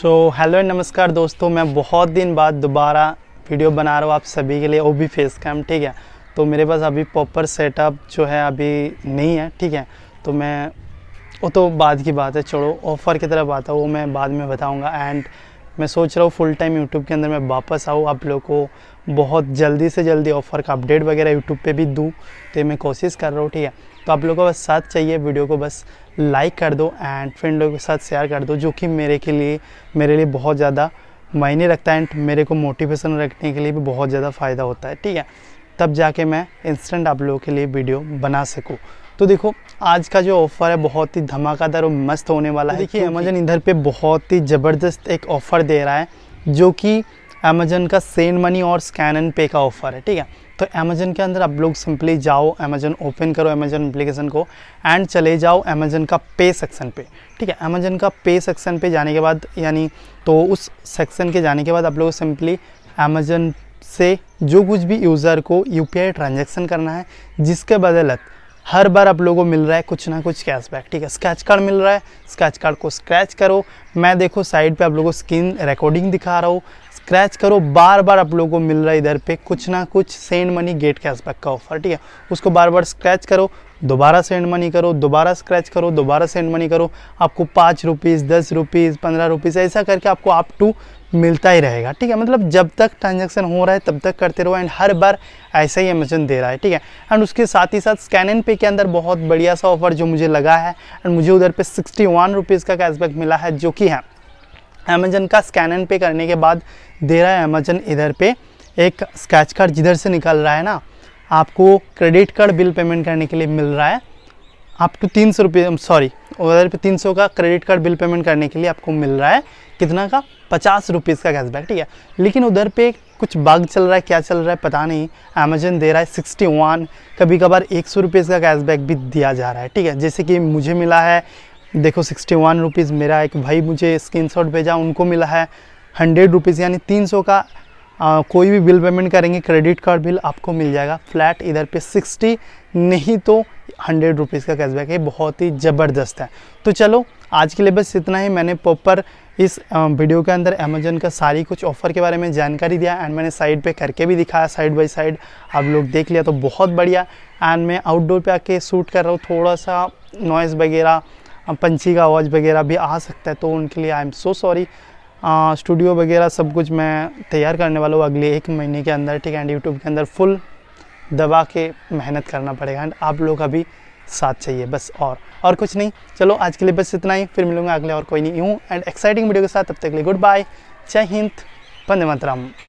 so hello and नमस्कार दोस्तों मैं बहुत दिन बाद दोबारा वीडियो बना रहा हूँ आप सभी के लिए ओ भी फेस कैम ठीक है तो मेरे पास अभी प्रॉपर सेटअप जो है अभी नहीं है ठीक है तो मैं वो तो बाद की बात है छोड़ो ऑफ़र की तरफ आता है वो मैं बाद में बताऊँगा एंड मैं सोच रहा हूँ फुल टाइम यूट्यूब के अंदर मैं वापस आऊँ आप लोग को बहुत जल्दी से जल्दी ऑफ़र का अपडेट वगैरह यूट्यूब पे भी दूँ तो मैं कोशिश कर रहा हूँ ठीक है तो आप लोगों को बस साथ चाहिए वीडियो को बस लाइक कर दो एंड फ्रेंड लोगों के साथ शेयर कर दो जो कि मेरे के लिए मेरे लिए बहुत ज़्यादा मायने रखता है एंड मेरे को मोटिवेशन रखने के लिए भी बहुत ज़्यादा फ़ायदा होता है ठीक है तब जाके मैं इंस्टेंट आप लोगों के लिए वीडियो बना सकूँ तो देखो आज का जो ऑफ़र है बहुत ही धमाकेदार और मस्त होने वाला है देखिए अमेजन इधर पे बहुत ही ज़बरदस्त एक ऑफ़र दे रहा है जो कि अमेजन का सेंड मनी और स्कैन एंड पे का ऑफ़र है ठीक है तो अमेजन के अंदर आप लोग सिंपली जाओ अमेजन ओपन करो अमेजन एप्लीकेशन को एंड चले जाओ अमेजन का पे सेक्शन पे ठीक है अमेजन का पे सेक्शन पे जाने के बाद यानी तो उस सेक्शन के जाने के बाद आप लोग सिंपली अमेजन से जो कुछ भी यूज़र को यू पी ट्रांजेक्शन करना है जिसके बदलत हर बार आप लोगों को मिल रहा है कुछ ना कुछ कैशबैक ठीक है स्क्रैच कार्ड मिल रहा है स्क्रैच कार्ड को स्क्रैच करो मैं देखो साइड पे आप लोगों को स्क्रीन रिकॉर्डिंग दिखा रहा हूँ स्क्रैच करो बार बार आप लोगों को मिल रहा है इधर पे कुछ ना कुछ सेंड मनी गेट कैशबैक का ऑफर ठीक है उसको बार बार स्क्रैच करो दोबारा सेंड मनी करो दोबारा स्क्रैच करो दोबारा सेंड मनी करो आपको पाँच रुपीज़ दस रुपीज़ पंद्रह रुपीज़ ऐसा करके आपको अप आप टू मिलता ही रहेगा ठीक है मतलब जब तक ट्रांजेक्शन हो रहा है तब तक करते रहो एंड हर बार ऐसा ही अमेजन दे रहा है ठीक है एंड उसके साथ ही साथ स्कैन एंड पे के अंदर बहुत बढ़िया सा ऑफर जो मुझे लगा है एंड मुझे उधर पे सिक्सटी वन रुपीज़ का कैशबैक मिला है जो कि है अमेजन का स्कैन एंड पे करने के बाद दे रहा है अमेजन इधर पे एक स्क्रैच कार्ड जिधर से निकल रहा है ना आपको क्रेडिट कार्ड बिल पेमेंट करने के लिए मिल रहा है आपको तीन सौ रुपये सॉरी उधर पे तीन सौ का क्रेडिट कार्ड बिल पेमेंट करने के लिए आपको मिल रहा है कितना का पचास रुपीज़ का कैशबैक ठीक है लेकिन उधर पे कुछ बग चल रहा है क्या चल रहा है पता नहीं अमेजन दे रहा है सिक्सटी वन कभी कभार एक सौ रुपीज़ का कैशबैक भी दिया जा रहा है ठीक है जैसे कि मुझे मिला है देखो सिक्सटी वन रुपीज़ मेरा एक भाई मुझे स्क्रीन शॉट भेजा उनको मिला है हंड्रेड रुपीज़ यानी तीन सौ का आ, कोई भी बिल पेमेंट करेंगे क्रेडिट कार्ड बिल आपको मिल जाएगा फ्लैट इधर पे 60 नहीं तो हंड्रेड रुपीज़ का कैशबैक है बहुत ही ज़बरदस्त है तो चलो आज के लिए बस इतना ही मैंने प्रॉपर इस वीडियो के अंदर अमेजन का सारी कुछ ऑफ़र के बारे में जानकारी दिया एंड मैंने साइड पे करके भी दिखाया साइड बाय साइड आप लोग देख लिया तो बहुत बढ़िया एंड मैं आउटडोर पे आके शूट कर रहा हूँ थोड़ा सा नॉइज़ वगैरह पंछी का आवाज़ वगैरह भी आ सकता है तो उनके लिए I am so sorry studio वगैरह सब कुछ मैं तैयार करने वाला हूँ अगले एक महीने के अंदर ठीक है एंड यूट्यूब के अंदर फुल दबा के मेहनत करना पड़ेगा एंड आप लोग अभी साथ चाहिए बस और और कुछ नहीं चलो आज के लिए बस इतना ही फिर मिलूंगा अगले और कोई नहीं यूँ एंड एक्साइटिंग वीडियो के साथ तब तक के लिए गुड बाय जय हिंद पंदे मातरम